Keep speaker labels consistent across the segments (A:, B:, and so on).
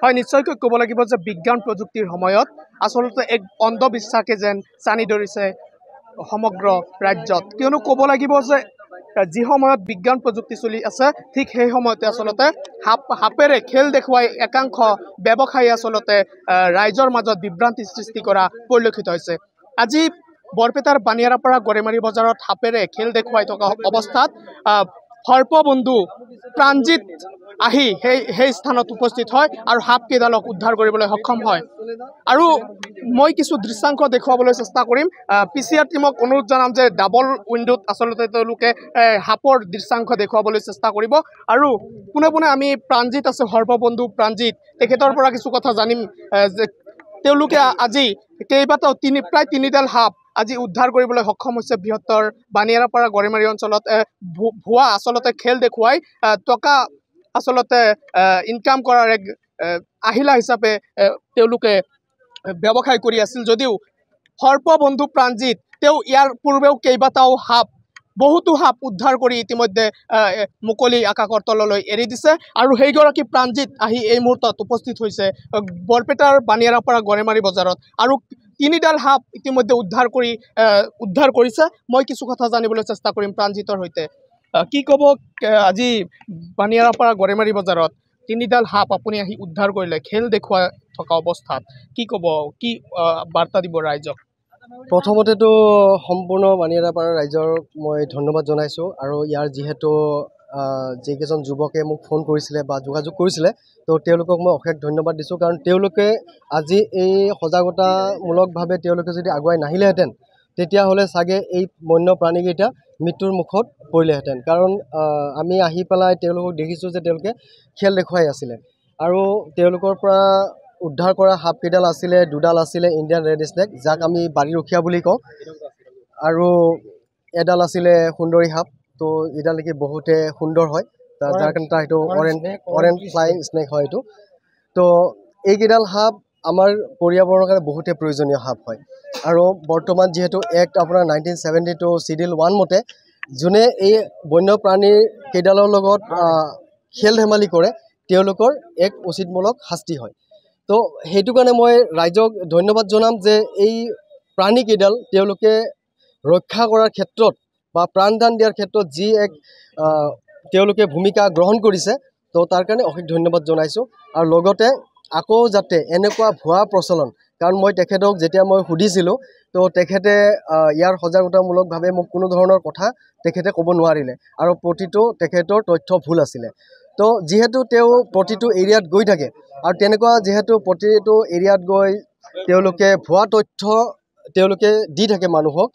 A: হয় নিশ্চয়কৈ ক'ব লাগিব যে বিজ্ঞান প্ৰযুক্তিৰ সময়ত আচলতে এক অন্ধবিশ্বাসে যেন চানি ধৰিছে সমগ্ৰ ৰাজ্যত কিয়নো ক'ব লাগিব যে যি সময়ত বিজ্ঞান প্ৰযুক্তি চলি আছে ঠিক সেই সময়তে আচলতে সাপ সাপেৰে খেল দেখুৱাই একাংশ ব্যৱসায়ী আচলতে ৰাইজৰ মাজত বিভ্ৰান্তি সৃষ্টি কৰা পৰিলক্ষিত হৈছে আজি বৰপেটাৰ বানিয়াৰাপাৰা গৰেমাৰী বজাৰত সাপেৰে খেল দেখুৱাই থকা অৱস্থাত সৰ্প বন্ধু প্ৰাঞ্জিত আহি সেই সেই স্থানত উপস্থিত হয় আৰু সাপকেইডালক উদ্ধাৰ কৰিবলৈ সক্ষম হয় আৰু মই কিছু দৃশ্যাংশ দেখুৱাবলৈ চেষ্টা কৰিম পি চি আৰ টিমক অনুৰোধ জনাম যে ডাবল উইণ্ডোত আচলতে তেওঁলোকে সাপৰ দৃশ্যাংশ দেখুৱাবলৈ চেষ্টা কৰিব আৰু পোনে পোনে আমি প্ৰাণজিত আছে সৰ্ববন্ধু প্ৰাণজিত তেখেতৰ পৰা কিছু কথা জানিম যে তেওঁলোকে আজি কেইবাটাও তিনি প্ৰায় তিনিডাল সাপ আজি উদ্ধাৰ কৰিবলৈ সক্ষম হৈছে বৃহত্তৰ বানিয়াৰাপাৰা পৰা গৰিমাৰী অঞ্চলত ভুৱা আচলতে খেল দেখুৱাই টকা আচলতে ইনকাম কৰাৰ এক আহিলা হিচাপে তেওঁলোকে ব্যৱসায় কৰি আছিল যদিও সৰ্পবন্ধু প্ৰাণজিত তেওঁ ইয়াৰ পূৰ্বেও কেইবাটাও সাপ বহুতো সাপ উদ্ধাৰ কৰি ইতিমধ্যে মুকলি আকাশৰ তললৈ এৰি দিছে আৰু সেইগৰাকী প্ৰাণজিত আহি এই মুহূৰ্তত উপস্থিত হৈছে বৰপেটাৰ বানিয়াৰাপাৰা পৰা গৰেমাৰী বজাৰত আৰু তিনিডাল সাপ ইতিমধ্যে উদ্ধাৰ কৰি উদ্ধাৰ কৰিছে মই কিছু কথা জানিবলৈ চেষ্টা কৰিম প্ৰাণজিতৰ সৈতে কি ক'ব আজি বানিয়াৰা পৰা গৰেমাৰী বজাৰত তিনিডাল সাপ আপুনি আহি উদ্ধাৰ কৰিলে খেল দেখুৱা থকা অৱস্থাত কি ক'ব কি বাৰ্তা দিব ৰাইজক
B: প্ৰথমতেতো সম্পূৰ্ণ বানিয়াৰা পাৰা ৰাইজৰ মই ধন্যবাদ জনাইছোঁ আৰু ইয়াৰ যিহেতু যিকেইজন যুৱকে মোক ফোন কৰিছিলে বা যোগাযোগ কৰিছিলে তো তেওঁলোকক মই অশেষ ধন্যবাদ দিছোঁ কাৰণ তেওঁলোকে আজি এই সজাগতামূলকভাৱে তেওঁলোকে যদি আগুৱাই নাহিলেহেঁতেন তেতিয়াহ'লে চাগে এই বন্য প্ৰাণীকেইটা মৃত্যুৰ মুখত পৰিলেহেঁতেন কাৰণ আমি আহি পেলাই তেওঁলোকক দেখিছোঁ যে তেওঁলোকে খেল দেখুৱাই আছিলে আৰু তেওঁলোকৰ পৰা উদ্ধাৰ কৰা সাপকেইডাল আছিলে দুডাল আছিলে ইণ্ডিয়ান ৰেড স্নেক যাক আমি বাৰীৰখীয়া বুলি কওঁ আৰু এডাল আছিলে সুন্দৰী সাপ তো এটা লাগে বহুতে সুন্দৰ হয় যাৰ কাৰণে তাৰ সেইটো এটা অৰেঞ্জ ফ্লাই স্নেক হয় এইটো তো এইকেইডাল সাপ আমাৰ পৰিবাৰেৰ কাৰণে বহুতে প্ৰয়োজনীয় সাপ হয় আৰু বৰ্তমান যিহেতু এক্ট আপোনাৰ nineteen seventy two schedule one মতে যোনে এই বন্য প্ৰাণীৰ কেডালেৰ লগত খেল ধেমালি কৰে তেওঁলোকৰ এক উচিতমূলক শাস্তি হয় তো সেইটো কাৰণে মই ৰাইজক ধন্যবাদ জনাম যে এই প্ৰাণী কেডাল তেওঁলোকে ৰক্ষা কৰাৰ ক্ষেত্ৰত বা প্ৰাণদান দিয়াৰ ক্ষেত্ৰত যি এক তেওঁলোকে ভূমিকা গ্ৰহণ কৰিছে তো তাৰ কাৰণে অশেষ ধন্যবাদ জনাইছোঁ আৰু লগতে আকৌ যাতে এনেকুৱা ভুৱা প্ৰচলন কাৰণ মই তেখেতক যেতিয়া মই সুধিছিলোঁ তো তেখেতে ইয়াৰ সজাগতামূলকভাৱে মোক কোনো ধৰণৰ কথা তেখেতে ক'ব নোৱাৰিলে আৰু প্ৰতিটো তেখেতৰ তথ্য ভুল আছিলে তো যিহেতু তেওঁ প্ৰতিটো এৰিয়াত গৈ থাকে আৰু তেনেকুৱা যিহেতু প্ৰতিটো এৰিয়াত গৈ তেওঁলোকে ভুৱা তথ্য তেওঁলোকে দি থাকে মানুহক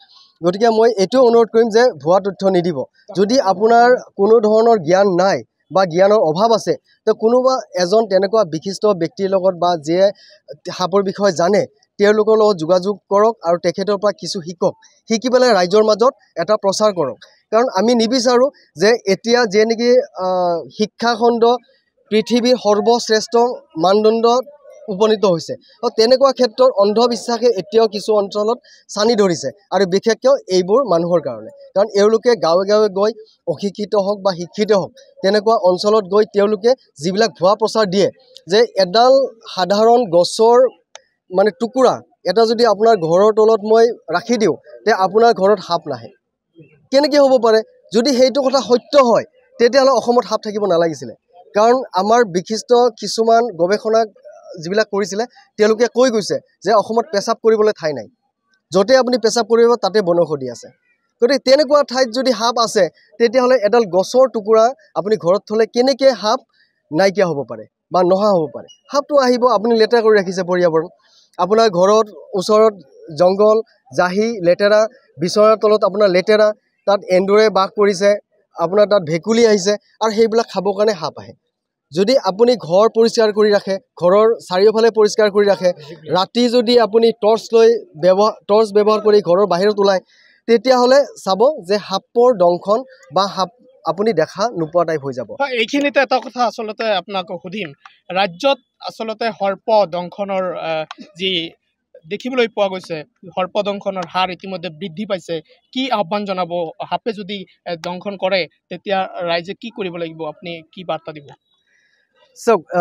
B: গতিকে মই এইটোৱে অনুৰোধ কৰিম যে ভুৱা তথ্য নিদিব যদি আপোনাৰ কোনো ধৰণৰ জ্ঞান নাই বা জ্ঞানৰ অভাৱ আছে তো কোনোবা এজন তেনেকুৱা বিশিষ্ট ব্যক্তিৰ লগত বা যিয়ে সাপৰ বিষয়ে জানে তেওঁলোকৰ লগত যোগাযোগ কৰক আৰু তেখেতৰ পৰা কিছু শিকক শিকি পেলাই ৰাইজৰ মাজত এটা প্ৰচাৰ কৰক কাৰণ আমি নিবিচাৰোঁ যে এতিয়া যে নেকি শিক্ষাখণ্ড পৃথিৱীৰ সৰ্বশ্ৰেষ্ঠ মানদণ্ডত উপনীত হৈছে আৰু তেনেকুৱা ক্ষেত্ৰত অন্ধবিশ্বাসে এতিয়াও কিছু অঞ্চলত চানি ধৰিছে আৰু বিশেষকৈ এইবোৰ মানুহৰ কাৰণে কাৰণ এওঁলোকে গাঁৱে গাঁৱে গৈ অশিক্ষিত হওক বা শিক্ষিত হওক তেনেকুৱা অঞ্চলত গৈ তেওঁলোকে যিবিলাক ভুৱা প্ৰচাৰ দিয়ে যে এডাল সাধাৰণ গছৰ মানে টুকুৰা এটা যদি আপোনাৰ ঘৰৰ তলত মই ৰাখি দিওঁ তে আপোনাৰ ঘৰত সাপ নাহে কেনেকৈ হ'ব পাৰে যদি সেইটো কথা সত্য হয় তেতিয়াহ'লে অসমত সাপ থাকিব নালাগিছিলে কাৰণ আমাৰ বিশিষ্ট কিছুমান গৱেষণা যিবিলাক কৰিছিলে তেওঁলোকে কৈ গৈছে যে অসমত পেচাব কৰিবলৈ ঠাই নাই য'তে আপুনি পেচাব কৰিব তাতে বনৌষধি আছে গতিকে তেনেকুৱা ঠাইত যদি সাপ আছে তেতিয়াহ'লে এডাল গছৰ টুকুৰা আপুনি ঘৰত থ'লে কেনেকৈ সাপ নাইকিয়া হ'ব পাৰে বা নহা হ'ব পাৰে সাপটো আহিব আপুনি লেতেৰা কৰি ৰাখিছে পৰ্যাৱৰণ আপোনাৰ ঘৰত ওচৰত জংঘল জাহি লেতেৰা বিচনাৰ তলত আপোনাৰ লেতেৰা তাত এন্দুৰে বাস কৰিছে আপোনাৰ তাত ভেকুলী আহিছে আৰু সেইবিলাক খাবৰ কাৰণে সাপ আহে যদি আপুনি ঘৰ পৰিষ্কাৰ কৰি ৰাখে ঘৰৰ চাৰিওফালে পৰিষ্কাৰ কৰি ৰাখে ৰাতি যদি আপুনি টৰ্চ লৈ ব্যৱহাৰ টৰ্চ ব্যৱহাৰ কৰি ঘৰৰ বাহিৰত ওলায় তেতিয়াহ'লে চাব যে সাপৰ দংশন বা সাপ আপুনি দেখা নোপোৱা টাইপ হৈ যাব
A: এইখিনিতে এটা কথা আচলতে আপোনাক সুধিম ৰাজ্যত আচলতে সৰ্প দংশনৰ যি দেখিবলৈ পোৱা গৈছে সৰ্প দংশনৰ হাৰ ইতিমধ্যে বৃদ্ধি পাইছে কি আহ্বান জনাব সাপে যদি দংশন কৰে তেতিয়া ৰাইজে কি কৰিব লাগিব আপুনি কি বাৰ্তা দিব
B: চাওক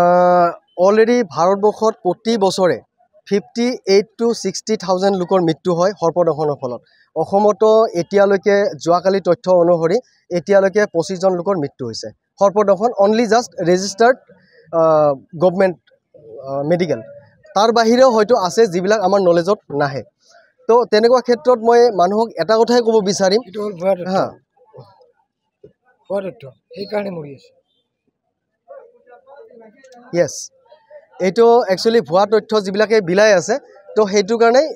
B: অলৰেডি ভাৰতবৰ্ষত প্ৰতি বছৰে fifty eight two sixty thousand লোকৰ মৃত্যু হয় সৰ্পদৰ্শনৰ ফলত অসমতো এতিয়ালৈকে যোৱাকালি তথ্য অনুসৰি এতিয়ালৈকে পঁচিছজন লোকৰ মৃত্যু হৈছে সৰ্পদৰ্শন only just registered government medical তাৰ বাহিৰেও হয়তো আছে যিবিলাক আমাৰ নলেজত নাহে তো তেনেকুৱা ক্ষেত্ৰত মই মানুহক এটা কথাই ক'ব বিচাৰিম হা
C: ভুৱা
B: য়েছ এইটো একচুৱেলি ভুৱা তথ্য যিবিলাকে বিলাই আছে তো সেইটো কাৰণেই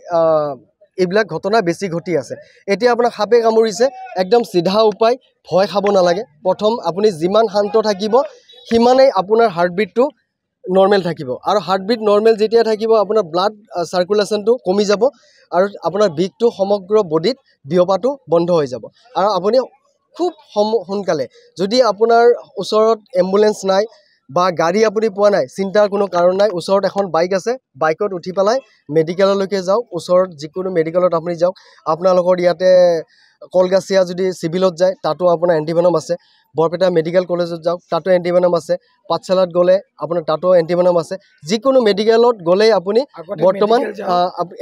B: এইবিলাক ঘটনা বেছি ঘটি আছে এতিয়া আপোনাৰ সাপে কামুৰিছে একদম চিধা উপায় ভয় খাব নালাগে প্ৰথম আপুনি যিমান শান্ত থাকিব সিমানেই আপোনাৰ হাৰ্টবিটটো নৰ্মেল থাকিব আৰু হাৰ্টবিট নৰ্মেল যেতিয়া থাকিব আপোনাৰ ব্লাড চাৰ্কুলেশ্যনটো কমি যাব আৰু আপোনাৰ বিষটো সমগ্ৰ বডিত বিয়পাটো বন্ধ হৈ যাব আৰু আপুনি খুব সম সোনকালে যদি আপোনাৰ ওচৰত এম্বুলেঞ্চ নাই বা গাড়ী আপুনি পোৱা নাই চিন্তাৰ কোনো কাৰণ নাই ওচৰত এখন বাইক আছে বাইকত উঠি পেলাই মেডিকেললৈকে যাওক ওচৰত যিকোনো মেডিকেলত আপুনি যাওক আপোনালোকৰ ইয়াতে কলগাছিয়া যদি চিভিলত যায় তাতো আপোনাৰ এণ্টিভেনম আছে বৰপেটা মেডিকেল কলেজত যাওক তাতো এণ্টিভেনম আছে পাঠশালাত গ'লে আপোনাৰ তাতো এণ্টিভেনম আছে যিকোনো মেডিকেলত গ'লেই আপুনি বৰ্তমান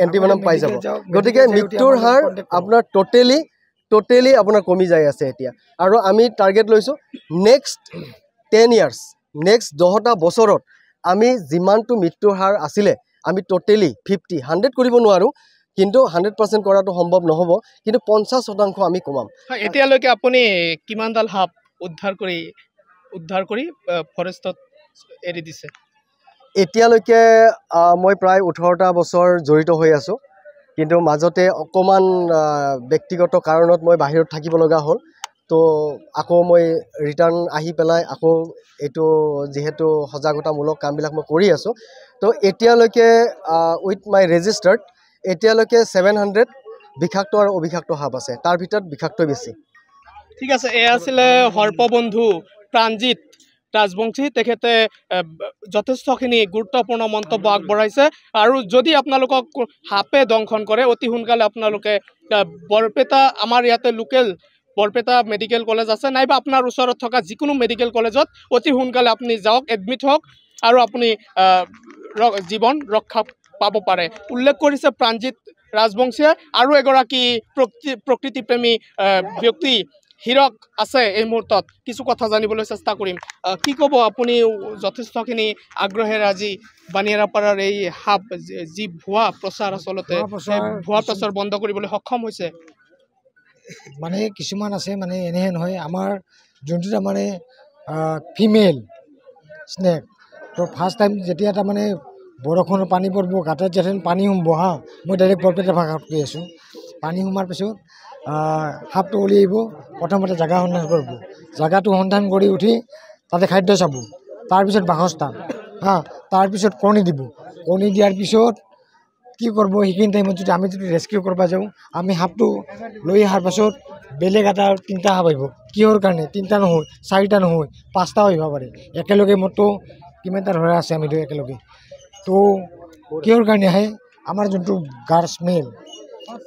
B: এণ্টিভেনম পাই যাব গতিকে মৃত্যুৰ হাৰ আপোনাৰ ট'টেলি ট'টেলি আপোনাৰ কমি যায় আছে এতিয়া আৰু আমি টাৰ্গেট লৈছোঁ নেক্সট টেন ইয়াৰ্ছ নেক্সট দহটা বছৰত আমি যিমানটো মৃত্যুৰ হাৰ আছিলে আমি ট'টেলি ফিফটি হাণ্ড্ৰেড কৰিব নোৱাৰোঁ কিন্তু হাণ্ড্ৰেড পাৰ্চেণ্ট কৰাটো সম্ভৱ নহ'ব কিন্তু পঞ্চাছ শতাংশ আমি কমাম
A: এতিয়ালৈকে আপুনি কিমানডাল সাপ উদ্ধাৰ কৰি উদ্ধাৰ কৰি ফৰেষ্টত এৰি দিছে
B: এতিয়ালৈকে মই প্ৰায় ওঠৰটা বছৰ জড়িত হৈ আছোঁ কিন্তু মাজতে অকণমান ব্যক্তিগত কাৰণত মই বাহিৰত থাকিব লগা হ'ল তো আকৌ মই ৰিটাৰ্ণ আহি পেলাই আকৌ এইটো যিহেতু সজাগতামূলক কামবিলাক মই কৰি আছোঁ তো এতিয়ালৈকে উইথ মাই ৰেজিষ্টাৰ্ড এতিয়ালৈকে ছেভেন হাণ্ড্ৰেড বিষাক্ত আৰু অবিষাক্ত সাপ আছে তাৰ ভিতৰত বিষাক্তই বেছি
A: ঠিক আছে এয়া আছিলে সৰ্পবন্ধু প্ৰাণজিত ৰাজবংশী তেখেতে যথেষ্টখিনি গুৰুত্বপূৰ্ণ মন্তব্য আগবঢ়াইছে আৰু যদি আপোনালোকক সাপে দংশন কৰে অতি সোনকালে আপোনালোকে বৰপেটা আমাৰ ইয়াতে লোকেল বৰপেটা মেডিকেল কলেজ আছে নাইবা আপোনাৰ ওচৰত থকা যিকোনো মেডিকেল কলেজত অতি সোনকালে আপুনি যাওক এডমিট হওক আৰু আপুনি জীৱন ৰক্ষা পাব পাৰে উল্লেখ কৰিছে প্ৰাণজিত ৰাজবংশীয়ে আৰু এগৰাকী প্ৰকৃতি প্ৰকৃতিপ্ৰেমী ব্যক্তি হীৰক আছে এই মুহূৰ্তত কিছু কথা জানিবলৈ চেষ্টা কৰিম কি ক'ব আপুনি যথেষ্টখিনি আগ্ৰহেৰে আজি বানিয়াৰাপাৰাৰ এই হাব যি ভুৱা প্ৰচাৰ আচলতে ভুৱা প্ৰচাৰ বন্ধ কৰিবলৈ সক্ষম হৈছে
C: মানে কিছুমান আছে মানে এনেহে নহয় আমাৰ যোনটো তাৰমানে ফিমেল স্নেক তো ফাৰ্ষ্ট টাইম যেতিয়া তাৰমানে বৰষুণৰ পানী পৰিব গাতে যেতিয়া পানী সোমাব হাঁ মই ডাইৰেক্ট বৰপেটা ভাষাত কৈ আছোঁ পানী সোমোৱাৰ পিছত সাপটো আহিব প্ৰথমতে জেগা সন্ধান কৰিব জেগাটো সন্ধান কৰি উঠি তাতে খাদ্য চাব তাৰপিছত বাসস্থান হাঁ তাৰপিছত কণী দিব কণী দিয়াৰ পিছত কি কৰিব সেইখিনি টাইমত যদি আমি যদি ৰেস্কিউ কৰিব যাওঁ আমি সাপটো লৈ অহাৰ পাছত বেলেগ এটা তিনিটা সাপ আহিব কিহৰ কাৰণে তিনিটা নহয় চাৰিটা নহয় পাঁচটাও আহিব পাৰে একেলগে মতো কিমানটা ধৰা আছে আমি একেলগে তো কিহৰ কাৰণে আহে আমাৰ যোনটো গাৰ স্মেল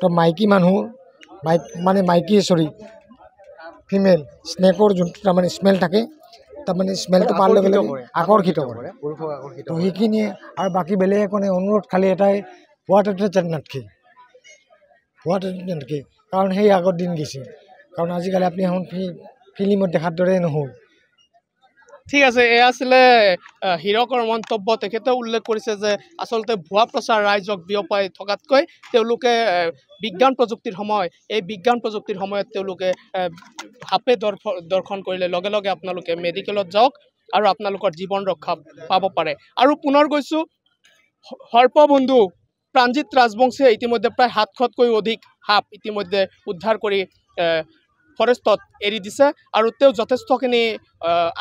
C: তো মাইকী মানুহ মাইক মানে মাইকী চৰি ফিমেল স্নেকৰ যোনটো তাৰমানে স্মেল থাকে তাৰমানে স্মেলটো পাৰ লগে আকৰ্ষিত কৰে তো সেইখিনিয়ে আৰু বাকী বেলেগ একনে অনুৰোধ খালি এটাই পোৱাটোতে তেন নাথকে পোৱাটোতে নাথকে কাৰণ সেই আগৰ দিন গৈছে কাৰণ আজিকালি আপুনি এখন ফিল্মত দেখাৰ দৰেই নহ'ল
A: ঠিক আছে এয়া আছিলে হীৰকৰ মন্তব্য তেখেতে উল্লেখ কৰিছে যে আচলতে ভুৱা প্ৰচাৰ ৰাইজক বিয়পাই থকাতকৈ তেওঁলোকে বিজ্ঞান প্ৰযুক্তিৰ সময় এই বিজ্ঞান প্ৰযুক্তিৰ সময়ত তেওঁলোকে হাপে দৰ্শ দৰ্শন কৰিলে লগে লগে আপোনালোকে মেডিকেলত যাওক আৰু আপোনালোকৰ জীৱন ৰক্ষা পাব পাৰে আৰু পুনৰ গৈছোঁ সৰ্পবন্ধু প্রাণজিৎ রাজবংশী ইতিমধ্যে প্রায় সাতশতকৈ অধিক সাপ ইতিমধ্যে উদ্ধাৰ কৰি ফৰেষ্টত এৰি দিছে আৰু তেওঁ যথেষ্টখিনি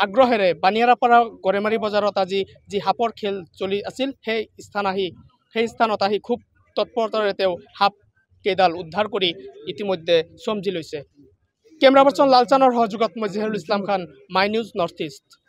A: আগ্ৰহেৰে বানিয়াৰাপাৰা গড়েমাৰী বজাৰত আজি যি সাপৰ খেল চলি আছিল সেই স্থান আহি সেই স্থানত আহি খুব তৎপৰতাৰে তেওঁ সাপ কেইডাল উদ্ধাৰ কৰি ইতিমধ্যে চমজি লৈছে কেমেৰা পাৰ্চন লালচানৰ সহযোগত মই Jeherul Islam Khan My News North east